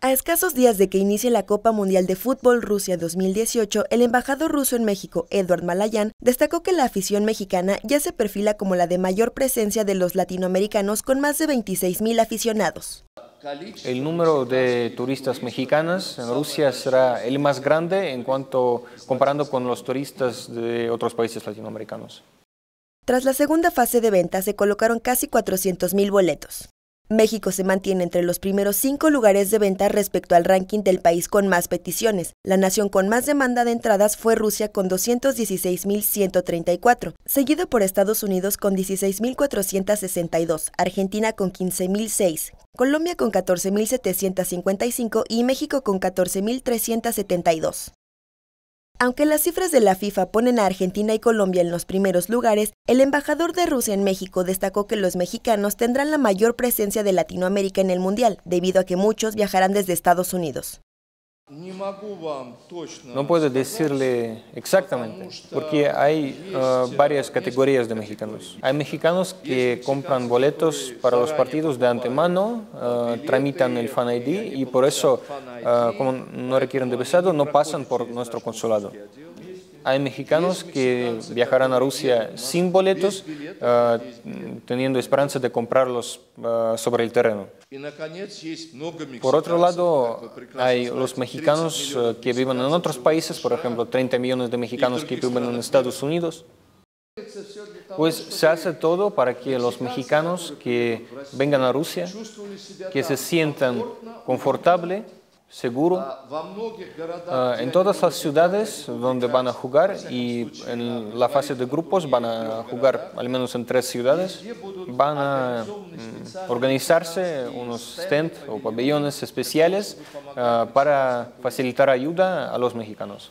A escasos días de que inicie la Copa Mundial de Fútbol Rusia 2018, el embajador ruso en México, Edward Malayan, destacó que la afición mexicana ya se perfila como la de mayor presencia de los latinoamericanos con más de 26.000 aficionados. El número de turistas mexicanas en Rusia será el más grande en cuanto comparando con los turistas de otros países latinoamericanos. Tras la segunda fase de venta se colocaron casi 400.000 boletos. México se mantiene entre los primeros cinco lugares de venta respecto al ranking del país con más peticiones. La nación con más demanda de entradas fue Rusia con 216.134, seguido por Estados Unidos con 16.462, Argentina con 15.006, Colombia con 14.755 y México con 14.372. Aunque las cifras de la FIFA ponen a Argentina y Colombia en los primeros lugares, el embajador de Rusia en México destacó que los mexicanos tendrán la mayor presencia de Latinoamérica en el Mundial, debido a que muchos viajarán desde Estados Unidos. No puedo decirle exactamente, porque hay э, э, varias categorías de mexicanos. Hay mexicanos que compran boletos para los partidos de antemano, э, tramitan el Fan ID y por eso, como no requieren de pesado, no pasan por nuestro consulado hay mexicanos que viajarán a Rusia sin boletos, ah, teniendo esperanza de comprarlos ah, sobre el terreno. Por otro lado, hay los mexicanos ah, que viven en otros países, por ejemplo, 30 millones de mexicanos que viven en Estados Unidos. Pues se hace todo para que los mexicanos que vengan a Rusia, que se sientan confortables seguro ah, ah, en todas las ciudades donde van a jugar y en la fase de grupos van a jugar al menos en tres ciudades, van a mm, organizarse unos stands o pabellones especiales ah, para facilitar ayuda a los mexicanos.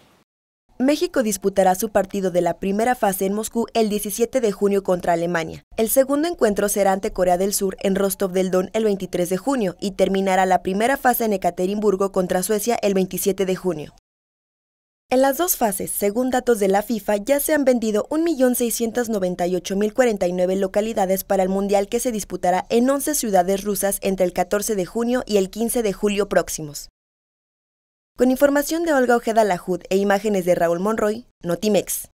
México disputará su partido de la primera fase en Moscú el 17 de junio contra Alemania. El segundo encuentro será ante Corea del Sur en Rostov del Don el 23 de junio y terminará la primera fase en Ekaterimburgo contra Suecia el 27 de junio. En las dos fases, según datos de la FIFA, ya se han vendido 1.698.049 localidades para el Mundial que se disputará en 11 ciudades rusas entre el 14 de junio y el 15 de julio próximos. Con información de Olga Ojeda Lajud e imágenes de Raúl Monroy, Notimex.